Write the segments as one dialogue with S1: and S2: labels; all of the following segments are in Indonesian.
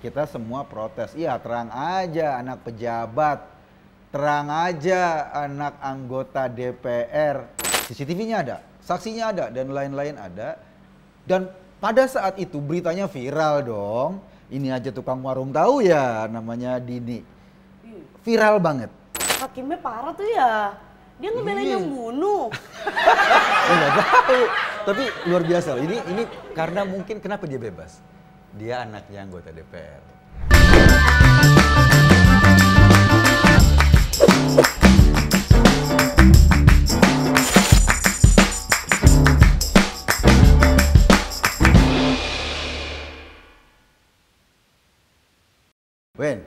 S1: Kita semua protes. Iya, terang aja anak pejabat. Terang aja anak anggota DPR. CCTV-nya ada, saksinya ada, dan lain-lain ada. Dan pada saat itu beritanya viral dong. Ini aja tukang warung tahu ya namanya Dini. Viral banget. Hakimnya parah tuh ya. Dia ngebelain iya. yang bunuh. Enggak tahu. Tapi luar biasa. Ini ini karena mungkin kenapa dia bebas? Dia anaknya anggota DPR. Wen,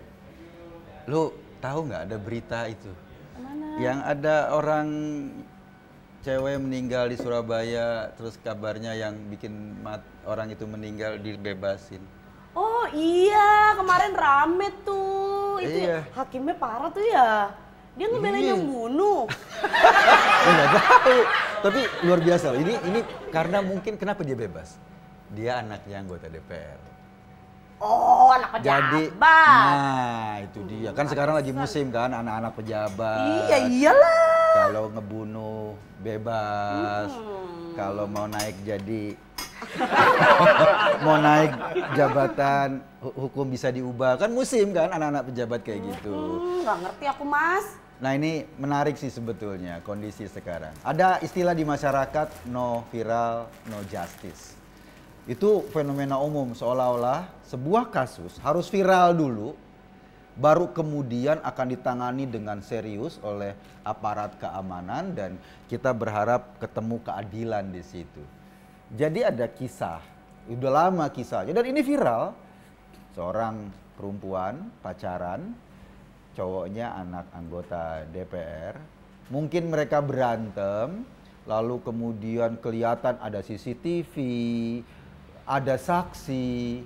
S1: lu tahu nggak ada berita itu? Mana? Yang ada orang cewek meninggal di Surabaya terus kabarnya yang bikin mat orang itu meninggal dibebasin. Oh iya, kemarin rame tuh. Itu ya, iya. hakimnya parah tuh ya. Dia ngebelain iya. yang bunuh. Enggak tahu. Tapi luar biasa. Ini ini karena mungkin kenapa dia bebas? Dia anaknya anggota DPR. Oh, anak pejabat. Jadi, nah itu dia. Kan hmm, sekarang lagi musim kan anak-anak pejabat. Iya, iyalah kalau ngebunuh bebas, hmm. kalau mau naik jadi mau naik jabatan hukum bisa diubah kan musim kan anak-anak pejabat kayak hmm, gitu. Nggak hmm, ngerti aku mas. Nah ini menarik sih sebetulnya kondisi sekarang. Ada istilah di masyarakat no viral no justice. Itu fenomena umum seolah-olah sebuah kasus harus viral dulu baru kemudian akan ditangani dengan serius oleh aparat keamanan dan kita berharap ketemu keadilan di situ. Jadi ada kisah, udah lama kisahnya dan ini viral. Seorang perempuan pacaran, cowoknya anak anggota DPR, mungkin mereka berantem, lalu kemudian kelihatan ada CCTV, ada saksi,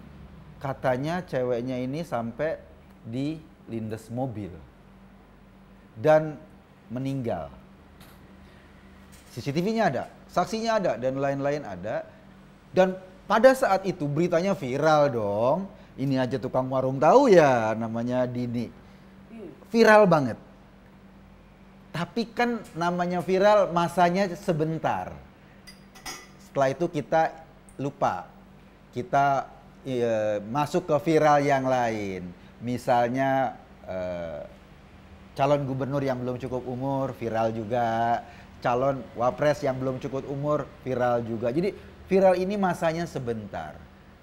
S1: katanya ceweknya ini sampai di lindes mobil dan meninggal. CCTV-nya ada, saksinya ada, dan lain-lain ada. Dan pada saat itu beritanya viral dong. Ini aja tukang warung tahu ya namanya Dini. Viral banget. Tapi kan namanya viral masanya sebentar. Setelah itu kita lupa. Kita e, masuk ke viral yang lain misalnya eh, calon gubernur yang belum cukup umur viral juga, calon wapres yang belum cukup umur viral juga. Jadi viral ini masanya sebentar.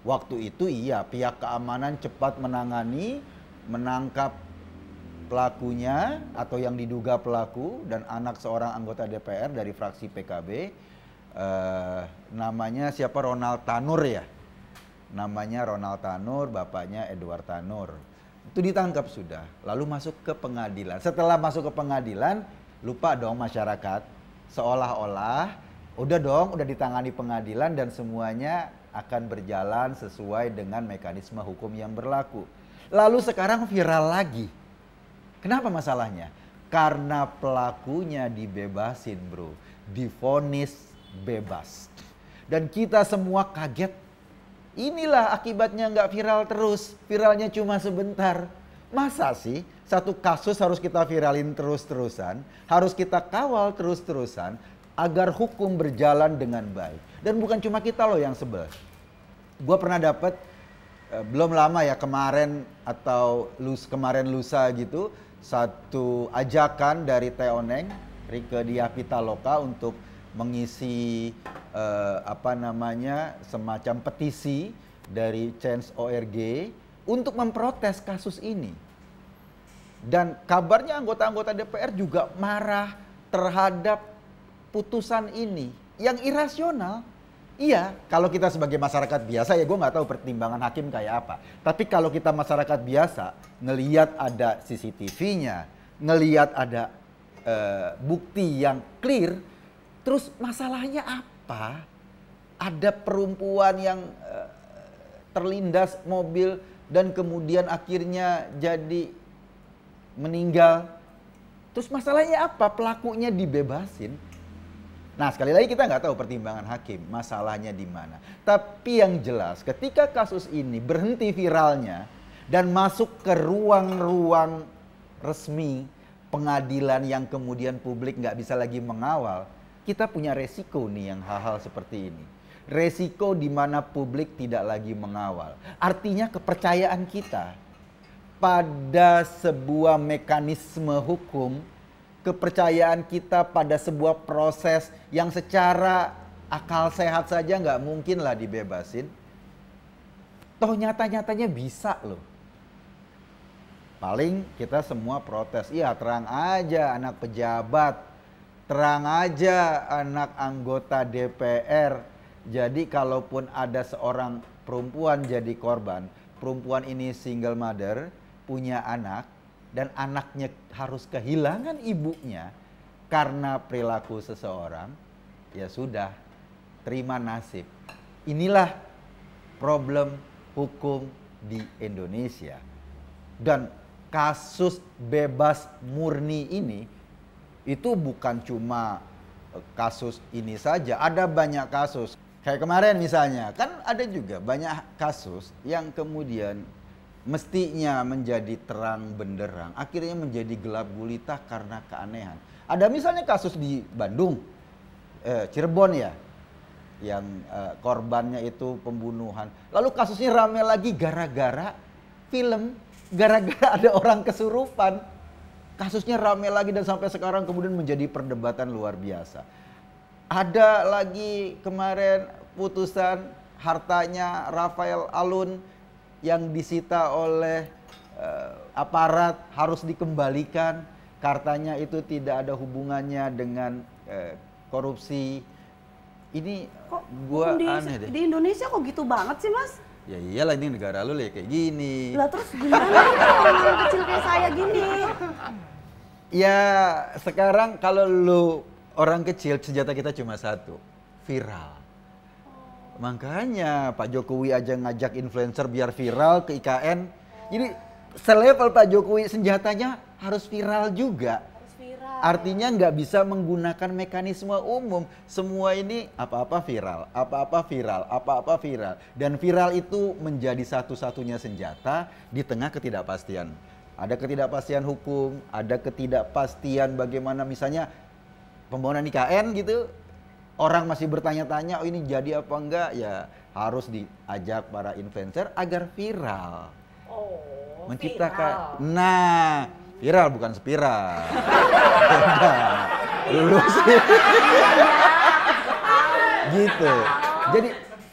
S1: Waktu itu iya pihak keamanan cepat menangani, menangkap pelakunya atau yang diduga pelaku dan anak seorang anggota DPR dari fraksi PKB eh, namanya siapa Ronald Tanur ya namanya Ronald Tanur bapaknya Edward Tanur itu ditangkap sudah, lalu masuk ke pengadilan. Setelah masuk ke pengadilan, lupa dong masyarakat seolah-olah udah dong udah ditangani pengadilan dan semuanya akan berjalan sesuai dengan mekanisme hukum yang berlaku. Lalu sekarang viral lagi. Kenapa masalahnya? Karena pelakunya dibebasin, Bro. Difonis bebas. Dan kita semua kaget Inilah akibatnya nggak viral terus, viralnya cuma sebentar. Masa sih satu kasus harus kita viralin terus-terusan, harus kita kawal terus-terusan agar hukum berjalan dengan baik. Dan bukan cuma kita loh yang sebel. Gue pernah dapet eh, belum lama ya kemarin atau lus kemarin lusa gitu satu ajakan dari Teoneng Rike Diah Pitaloka untuk mengisi uh, apa namanya semacam petisi dari Chance ORG untuk memprotes kasus ini. Dan kabarnya anggota-anggota DPR juga marah terhadap putusan ini yang irasional. Iya, kalau kita sebagai masyarakat biasa ya gue nggak tahu pertimbangan hakim kayak apa. Tapi kalau kita masyarakat biasa ngeliat ada CCTV-nya, ngeliat ada uh, bukti yang clear, Terus masalahnya apa? Ada perempuan yang eh, terlindas mobil dan kemudian akhirnya jadi meninggal. Terus masalahnya apa? Pelakunya dibebasin. Nah, sekali lagi kita nggak tahu pertimbangan hakim, masalahnya di mana. Tapi yang jelas, ketika kasus ini berhenti viralnya dan masuk ke ruang-ruang resmi pengadilan yang kemudian publik nggak bisa lagi mengawal, kita punya resiko nih yang hal-hal seperti ini. Resiko di mana publik tidak lagi mengawal. Artinya kepercayaan kita pada sebuah mekanisme hukum, kepercayaan kita pada sebuah proses yang secara akal sehat saja nggak mungkin lah dibebasin. Toh nyata-nyatanya bisa loh paling kita semua protes iya terang aja anak pejabat terang aja anak anggota DPR. Jadi kalaupun ada seorang perempuan jadi korban, perempuan ini single mother, punya anak, dan anaknya harus kehilangan ibunya karena perilaku seseorang, ya sudah, terima nasib. Inilah problem hukum di Indonesia. Dan kasus bebas murni ini itu bukan cuma e, kasus ini saja, ada banyak kasus. Kayak kemarin misalnya, kan ada juga banyak kasus yang kemudian mestinya menjadi terang benderang, akhirnya menjadi gelap gulita karena keanehan. Ada misalnya kasus di Bandung, eh, Cirebon ya, yang eh, korbannya itu pembunuhan. Lalu kasusnya rame lagi gara-gara film, gara-gara ada orang kesurupan kasusnya rame lagi dan sampai sekarang kemudian menjadi perdebatan luar biasa. Ada lagi kemarin putusan hartanya Rafael Alun yang disita oleh uh, aparat harus dikembalikan. Kartanya itu tidak ada hubungannya dengan uh, korupsi. Ini kok gua di, aneh deh. Di Indonesia kok gitu banget sih, Mas? Ya iyalah ini negara lu ya kayak gini. Lah terus gimana kalau orang kecil kayak saya gini? ya sekarang kalau lu orang kecil senjata kita cuma satu, viral. Makanya Pak Jokowi aja ngajak influencer biar viral ke IKN. Jadi selevel Pak Jokowi senjatanya harus viral juga. Harus viral. Artinya nggak bisa menggunakan mekanisme umum. Semua ini apa-apa viral, apa-apa viral, apa-apa viral. Dan viral itu menjadi satu-satunya senjata di tengah ketidakpastian ada ketidakpastian hukum, ada ketidakpastian bagaimana misalnya pembangunan IKN gitu, orang masih bertanya-tanya, oh ini jadi apa enggak? Ya harus diajak para influencer agar viral. Oh, menciptakan. Viral. Nah, viral bukan spiral. Lu sih. gitu. Jadi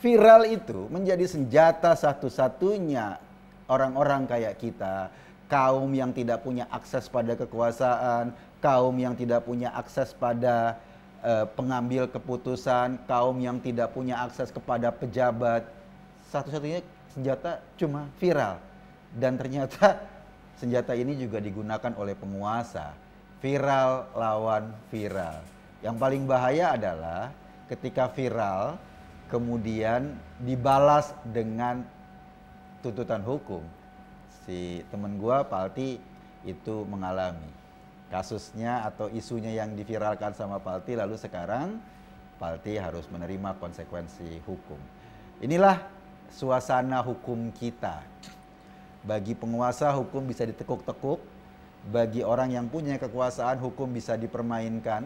S1: viral itu menjadi senjata satu-satunya orang-orang kayak kita kaum yang tidak punya akses pada kekuasaan, kaum yang tidak punya akses pada uh, pengambil keputusan, kaum yang tidak punya akses kepada pejabat. Satu-satunya senjata cuma viral. Dan ternyata senjata ini juga digunakan oleh penguasa. Viral lawan viral. Yang paling bahaya adalah ketika viral kemudian dibalas dengan tuntutan hukum si temen gue palti itu mengalami kasusnya atau isunya yang diviralkan sama palti lalu sekarang palti harus menerima konsekuensi hukum. Inilah suasana hukum kita. Bagi penguasa hukum bisa ditekuk-tekuk, bagi orang yang punya kekuasaan hukum bisa dipermainkan.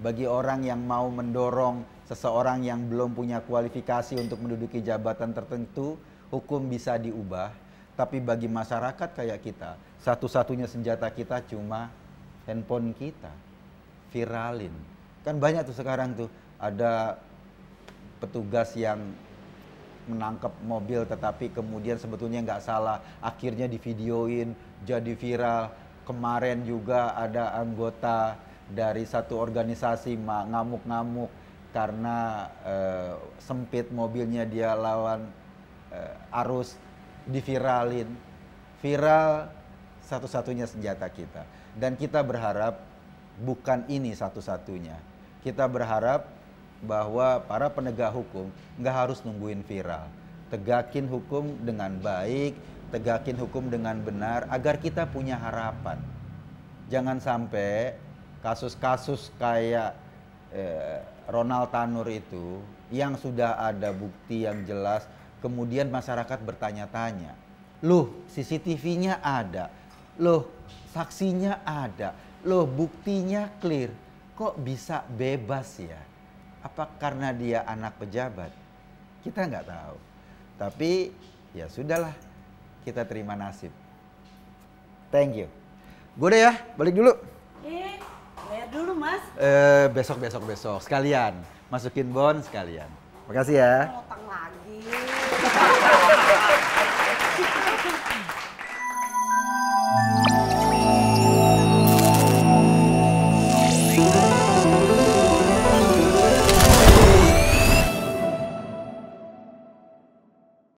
S1: Bagi orang yang mau mendorong seseorang yang belum punya kualifikasi untuk menduduki jabatan tertentu, hukum bisa diubah. Tapi bagi masyarakat kayak kita, satu-satunya senjata kita cuma handphone kita. Viralin. Kan banyak tuh sekarang tuh ada petugas yang menangkap mobil tetapi kemudian sebetulnya nggak salah akhirnya divideoin jadi viral kemarin juga ada anggota dari satu organisasi ngamuk-ngamuk karena uh, sempit mobilnya dia lawan uh, arus diviralin. Viral satu-satunya senjata kita. Dan kita berharap bukan ini satu-satunya. Kita berharap bahwa para penegak hukum nggak harus nungguin viral. Tegakin hukum dengan baik, tegakin hukum dengan benar agar kita punya harapan. Jangan sampai kasus-kasus kayak eh, Ronald Tanur itu yang sudah ada bukti yang jelas Kemudian masyarakat bertanya-tanya, loh CCTV-nya ada, loh saksinya ada, loh buktinya clear, kok bisa bebas ya? Apa karena dia anak pejabat? Kita nggak tahu. Tapi ya sudahlah, kita terima nasib. Thank you. Gue deh ya, balik dulu. Eh, bayar dulu mas. Eh, besok, besok, besok. Sekalian. Masukin bon sekalian. Makasih ya.